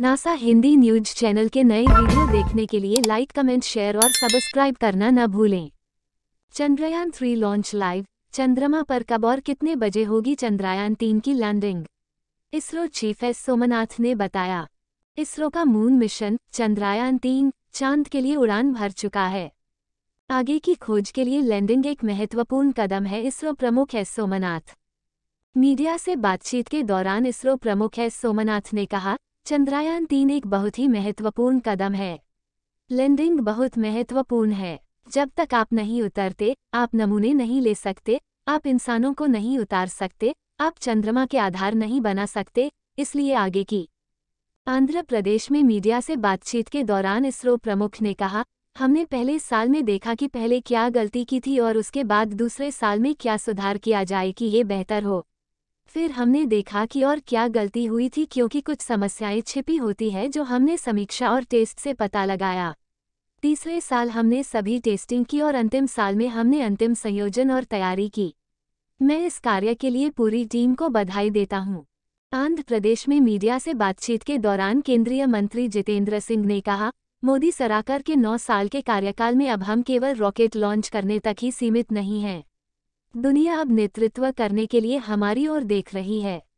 NASA Hindi news channel के नए video देखने के लिए लाइक कमेंट शेयर और सब्सक्राइब करना न भूलें चंद्रयान थ्री लॉन्च लाइव चंद्रमा पर कब और कितने बजे होगी चंद्रयान तीन की landing ISRO chief S Somnath ने बताया इसरो का मून मिशन चंद्रयान तीन चांद के लिए उड़ान भर चुका है आगे की खोज के लिए लैंडिंग एक महत्वपूर्ण कदम है इसरो प्रमुख एस सोमनाथ मीडिया से बातचीत के दौरान इसरो प्रमुख एस सोमनाथ ने कहा चंद्रयान तीन एक बहुत ही महत्वपूर्ण कदम है लैंडिंग बहुत महत्वपूर्ण है जब तक आप नहीं उतरते आप नमूने नहीं ले सकते आप इंसानों को नहीं उतार सकते आप चंद्रमा के आधार नहीं बना सकते इसलिए आगे की आंध्र प्रदेश में मीडिया से बातचीत के दौरान इसरो प्रमुख ने कहा हमने पहले साल में देखा कि पहले क्या गलती की थी और उसके बाद दूसरे साल में क्या सुधार किया जाए कि ये बेहतर हो फिर हमने देखा कि और क्या गलती हुई थी क्योंकि कुछ समस्याएं छिपी होती है जो हमने समीक्षा और टेस्ट से पता लगाया तीसरे साल हमने सभी टेस्टिंग की और अंतिम साल में हमने अंतिम संयोजन और तैयारी की मैं इस कार्य के लिए पूरी टीम को बधाई देता हूँ आंध्र प्रदेश में मीडिया से बातचीत के दौरान केंद्रीय मंत्री जितेंद्र सिंह ने कहा मोदी सराकर के नौ साल के कार्यकाल में अब हम केवल रॉकेट लॉन्च करने तक ही सीमित नहीं हैं दुनिया अब नेतृत्व करने के लिए हमारी ओर देख रही है